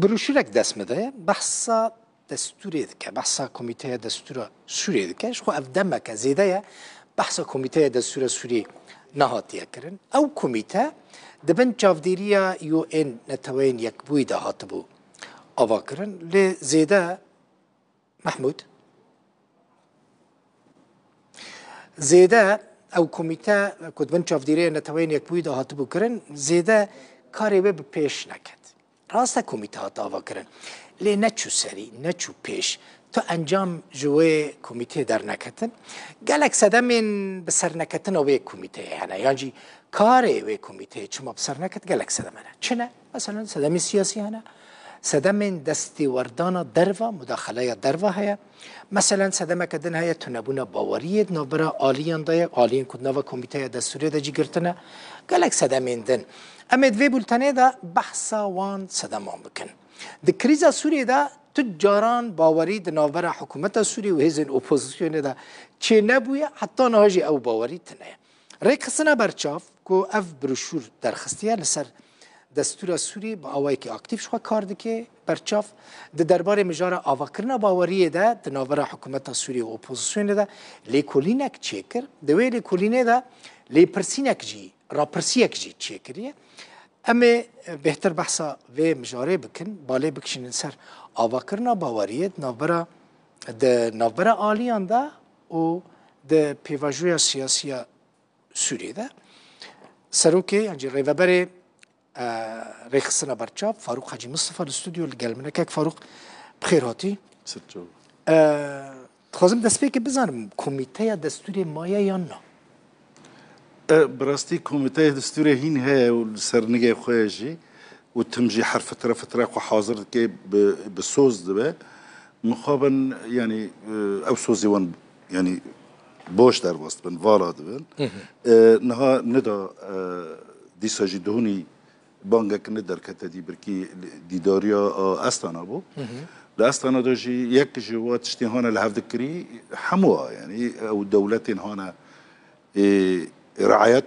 بروشورك دسم ده بحثا دستوری که بحثا کمیته دستور سوریه که شو افدمه که زیده یا بحثا کمیته دستور سوریه نهاتیه کرن او کمیته دبن چافدیریا یو این نتوین یک بوی ده هاتبو آوا کرن لی زیده محمود زیده او کمیته کدبن چافدیریا نتوین یک بوی ده هاتبو کرن زیده کاری به پیش نکد راسته کمیته ها دعوا کردن لی نچو سری نچو پیش تو انجام جوی کمیته در نکتن گلک سدمین به سر نکتن اوی کمیته یعنی یعنی کار اوی کمیته چما به سر نکت گلک سدمنه چنه مثلا سدمی سیاسی هنه سدمن دستی وردانا دروا مداخله دروا هيا مثلا سدمه کدن هيا تنبونا باوری نوبرا عالیان دای عالیان کدنا و کمیته دستوری دجی گرتنه گلک سدمن دن MHV bültenede bahsa wan sedeman bikin. Di kriza Suriye'de tüccaran bawerî di navbera hikûmeta Sûriye û hêzên opozisyonê de çê nebûye heta niha jî ew bawerî tune. Rêxistina berçav ku ev birşûr derxistiye li ser destûra Sûrî bi awayekî aktif xwe kar dike berçav di derbarê mijara avakirina baweriyê de di navbera hikûmeta Sûriye û opozisyonê de lêkolînek çêkir di wê lêkolînê de lêpirsînek jî rapirsiyek jî çêkiriye. ئەمێ بهتر بەحسا وێ مژارێ بکن بالێ بکشین سەر ئاواکردنا باوەریت ناوبەرە navbera aliyan da û di pêvajoya siyasiya Sûriyê de serokê yan jî rêveberê e, rêxistina berçav Farûk Hacî Mustafa di stûdyo li gel minekek Farûk bixêr hatî dixwazim e, destpêkê bizanim komîteya destûrê maye yan na. براستي كوميتاه دستوري هين هي والسرنية خويجي وتمجي حرف فترة فترة خو حاضر كي بسوز دبا مخابن يعني او سوزي وان يعني بوش در وست بن والا دبن نها ندا دیسا جی دهونی بانگه کنه در کتا دی برکی دیداریا استانا بو در استانا دا جی یک جوا تشتی هانا لحفد کری هموا یعنی او دولتین هانا رعایت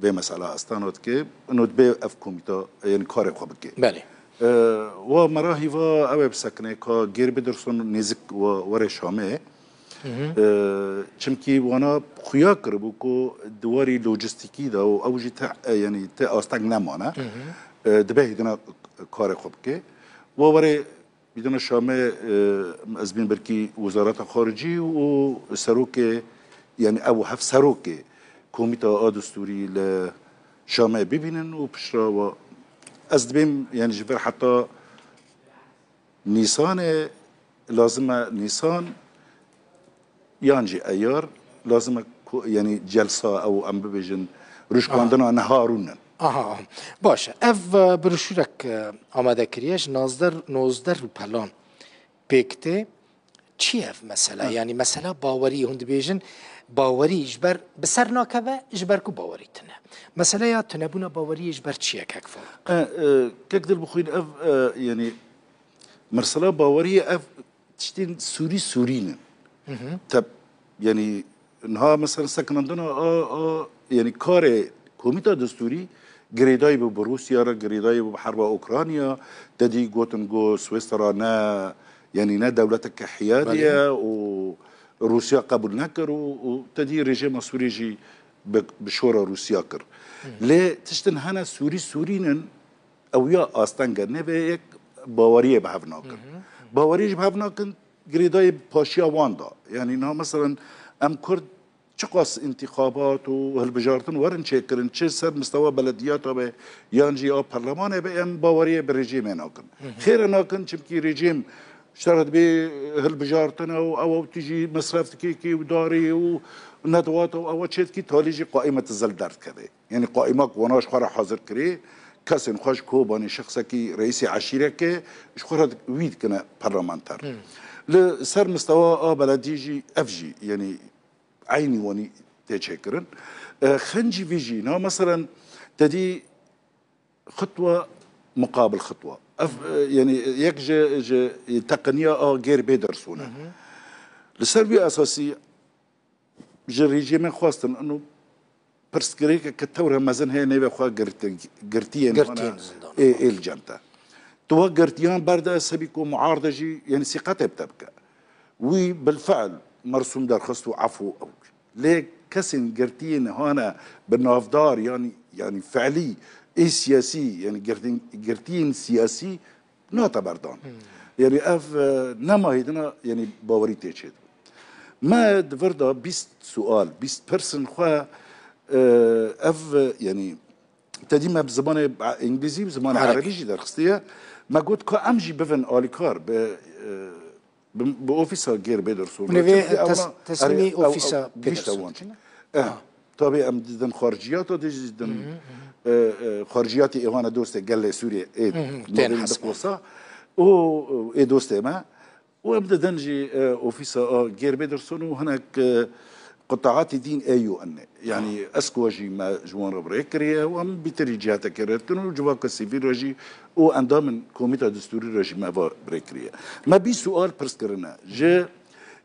به مسئله هستند که ندبه اف کمیتا یعنی کار خوب که بله و مراهی و او بسکنه که گیر بدرسون نزک و ور شامه چمکی وانا خویا کربو که دواری لوجستیکی دا و اوجی تا یعنی تا آستنگ نمانه دبه هیدنا کار خوب که و ور بدون شامه از بین برکی وزارت خارجی و سروک یعنی او هفت سروک ببینن و پش را و و دبیم یعنی جبر حتی نیسان لازم نیسان یانجی ایار لازم یعنی جلسه او أم ببجن روش کندن و نهارونن آها باشه اف برشورک آماده کریش نازدر نوزدر پلان پیکت چی اف مسئله یعنی مسئله باوری هند بیجن باوری باوەری ژبەر بەسەر ناکەوە ژبەرکو باوەری تنە مەسلە یا باوری باوەری چیه که کەکف اه، اه، که دڵ بخۆین اف اه، یعنی مرسلا باوەریە ئەف تشتین سووری سوورینن یعنی نها مثلا آ آ یعنی کارێ کۆمیتا دەستوری گرێدای بە بڕوسیارە گرێدای بە حربە ئۆکرانیا دەدی گوتن گۆ سوێسترا نه یعنی نه دولت کە و روسیا قبول نکرد و تدی رژیم سوریجی بشورا روسیا کرد لی تشتن هنه سوری سورینن او یا آستنگر نه به یک باوریه به هفنا کن باوریش به هفنا کن گریدای پاشیا واندا یعنی اینها مثلا ام کرد چه قاس انتخابات و هلبجارتن ورن چه کرن چه سر مستوى بلدیات به یانجی آ پرلمان به ام باوریه به رژیم ناکن خیر ناکن چمکی رژیم اشترت به هالبجارتنا جارتنا او تجي مصرف كيكي وداري وندوات او شيء كي تاليجي قائمه الزلدرت كذا يعني قائمه وناش خرا حاضر كري كاسن خوش كوباني شخص كي رئيس عشيره كي شخرا ويد كنا برلمانتر لسر مستوى بلديجي افجي يعني عيني واني تشكرن أه، خنجي فيجينا مثلا تدي خطوه مقابل خطوه یعنی يعني یک جي تقنیه آ گیر بدرسونه لسر بی اساسی جه رژیم خواستن أنه پرسکری که کتور مزن هی نیو خواه گرتین گرتین ایل الجنطة تو قرتيان برده سبيكو معارضه جي يعني ثقته بتبكى وي بالفعل مرسوم خصو عفو او ليك كسن قرتين هنا بالنافدار يعني يعني فعلي اي سياسي يعني جرتين قرتين سياسي نوتا بردان يعني اف نما هيدنا يعني باوري تيشيد ما دفردا بيست سؤال بيست بيرسون خو آه، اف يعني تدي ما بزمان انجليزي بزمان عربي جي درخستيه ما قلت كو امجي بفن اليكار ب آه، ب اوفيسا غير بيدرسون تسليمي اوفيسا بيدرسون اه طبيعي ام ديدن خارجيات وديدن خارجياتي ايوانا دوستي قال لي سوريا ايد قوصا و اي دوستي ما وابدا دنجي اوفيسا اه، جير بيدرسون وهناك قطاعات دين ايو ان يعني اسكواجي ما جوان ربري كريا وام بيتري جهات كريتن وجواك السيفيل رجي او اندام كوميتا دستوري رجي ما بريكريا ما بي سؤال برسكرنا جا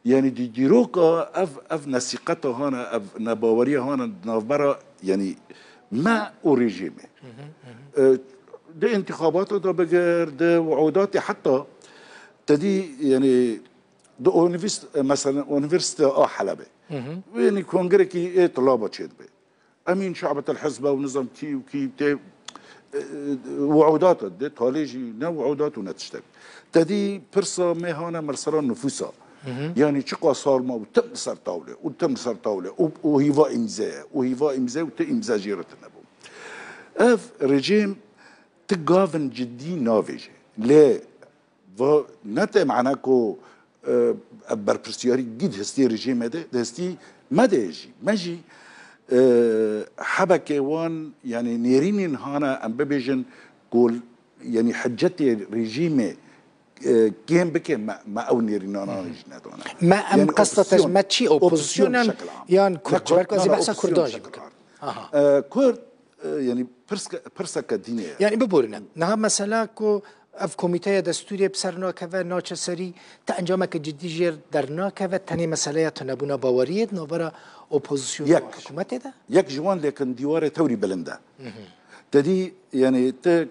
يعني دي ديروكا اف اف نسيقته هنا اف نباوريه هنا نافبرا يعني مع وريجيمه ده انتخابات ده بغير ده وعودات حتى تدي يعني ده اونيفيست مثلا اونيفرسيتا اه حلبه يعني كونغري كي ايه طلابه تشد بي امين شعبة الحزبه ونظام كي وكي تي وعودات ده طاليجي نوع عودات ونتشتك تدي برصه مهانه مرسران نفوسها يعني تشقوا صارما وتم صار طاولة وتم صار طاولة وهيفا إمزاء وهيفا إمزاء وتا إمزاء جيرة نبو أف رجيم تقافن جدي نافجة لا نتا معناكو أبر برسياري جد هستي رجيم مدة هستي ما داجي ماجي أه حبكة وان يعني نيرين هانا أم ببيجن قول يعني حجتي رجيمي كيم بكيم ما ما او نيرينانا جناتون ما ام قصة تجمتشي اوبوزيسيون يعني كرد مركزي بحثا كرداجي كرد يعني برسك برسك دينية يعني ببورنا نها مثلا كو اف کمیته دستوری بسرنا که و ناچه سری تا انجام که جدی جیر در نا که و تنی مسئله تنبونا باورید نوبرا اپوزیسیون یک حکومت ده؟ یک جوان لیکن دیوار توری بلنده تدی یعنی تا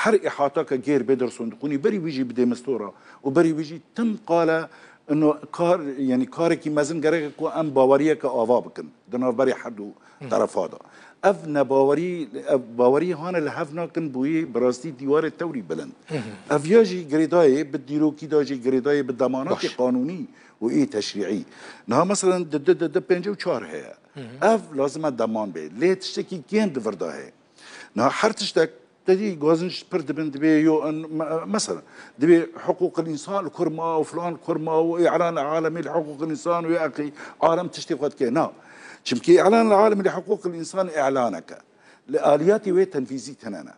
هر احاطه غير بيدرسون تكوني بري بيجي بدي مستوره وبري بيجي تم قال انه کار یعنی کاری که مزن گره کو ام باوریه که آوا بکن دناف بری هر دو طرف دا اف نباوری اف باوری هان لحف ناکن بوی براستی دیوار توری بلند اف یاجی گریدای به دیروکی داجی گریدای به دمانات قانونی و ای تشریعی نه مثلا دد دد پنجه و چار هیا اف لازم دمان به لیتشتکی گند ورده هیا نه هر تشتک تدي غوزنج برد دبن دبي يو ان مثلا دبي حقوق الانسان كرما وفلان كرما واعلان عالمي لحقوق الانسان ويا اخي عالم تشتي قد كينا چمكي نعم. اعلان العالم لحقوق الانسان اعلانك لالياتي وي تنفيذي تنانا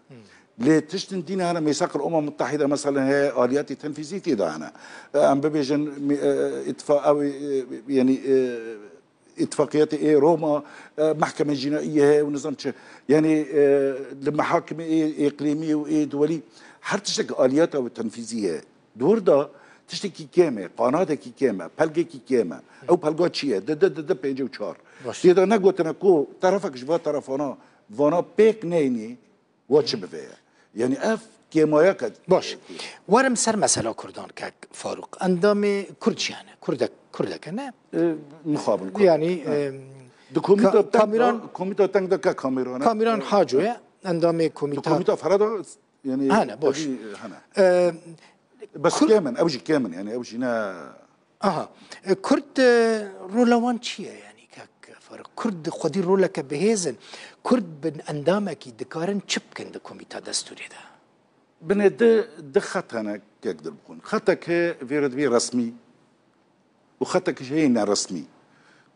لتشتن دينا أنا ميثاق الأمم المتحدة مثلا هي تنفيذي تي دا أنا أم ببيجن إطفاء أو يعني اتفاقيات ايه روما محكمه جنائيه ونظام يعني لمحاكم ايه اقليميه وايه دوليه حتشتك الياتها والتنفيذيه دور ده تشتكي كيما قناتا كي كيما بلغي كي كيما او بلغا تشيا د د د بيجي وشار تيدا نقوتنا كو طرفك جبا طرفنا فانا بيك نيني واتش بفيا یعنی اف کێمایە کە باش وەرم سەر مەسەلا کوردان کە فاروق ئەندامی کوردیانە کوردە کوردەکە نە مخابن ینی کامیران کمیتا تەنگ دەکە کامیران کامیران حاجوێ ئەندامی کمیتا فردا یعنی هەنە باش هەنە بەس کێ من ئەوژی کێ من یعنی ئەوژینە ئاها کورد ڕۆلەوان چییە برای کرد خودی رولا که بهیزن کرد بن اندامه که دکارن چپ کن ده کمیتا دستوری ده بنه ده ده خط هنه که اقدر بخون خطه که ویرد وی رسمی و خطه که شهی نرسمی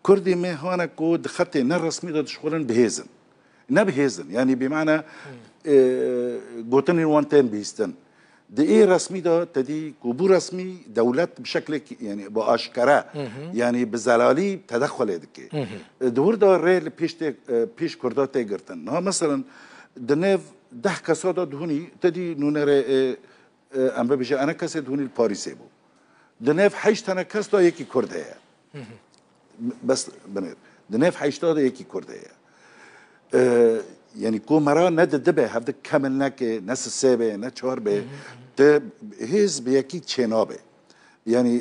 كردي ما هنا كود خطي نرسمي ضد شغلن بهيزن نبهيزن يعني بمعنى قوتن وانتين بيستن دقيقه رسمي ده تدي قبور رسمي دولت بشكل يعني باشكره يعني بزلالي تدخل هذيك دور ده ريل بيش بيش كردا تيجرتن ها مثلا دنيف ده كسادة دهوني تدي نونر ام بيجي انا كسد دهوني الباريسي بو دنيف حيش تنا كس ده يكي كرد هي بس بنير دنيف حيش ده يكي كرد هي يعني كو مرا ند دبه کمل یعنی کۆمەرا نەدەدەبێ هەردە کەمل نەکێ نەسسێبێ نەچۆر بێ هێز بەیەکی چێنابێ یعنی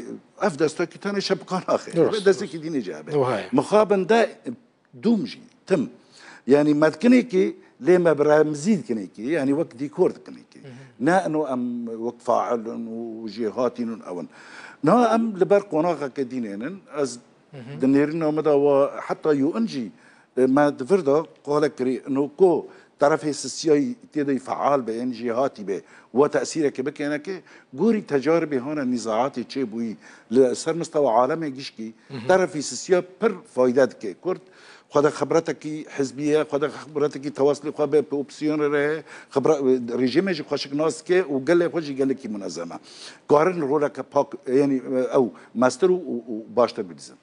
اف دستا که تانه شب کان آخه بکان دستی که دینی جابێ مخابن ده دوم جی تم یعنی که لی مەدکنێکی لێمە برامزید کنێکی ینی وەک دیکۆر دکنێکی نان و ئەم وەک فاعلن و ژێ هاتیون ئەون نا ئەم لەبەر از دنیرین آمده و حتی یو انجی ما دفردو قال كري انه كو طرف سياسي تيدي فعال بين جهاتي به كي بك انك غوري تجارب هون نزاعات تشي بوي لسر مستوى عالمي جشكي طرف سياسي بر فائده كرد خدا خبرتك حزبيه خدا خبرتك تواصلي خو به اپوزيسيون ره خبر رژیم جي خوشك ناس كه او گله خوش گله کی منظمه کارن رو را که پاک یعنی او مستر او باشتر بدیزن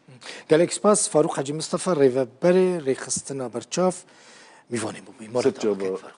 گلک سپاس فاروق حجی مصطفی ریوبر ریخستنا برچاف میوانه بو بیمار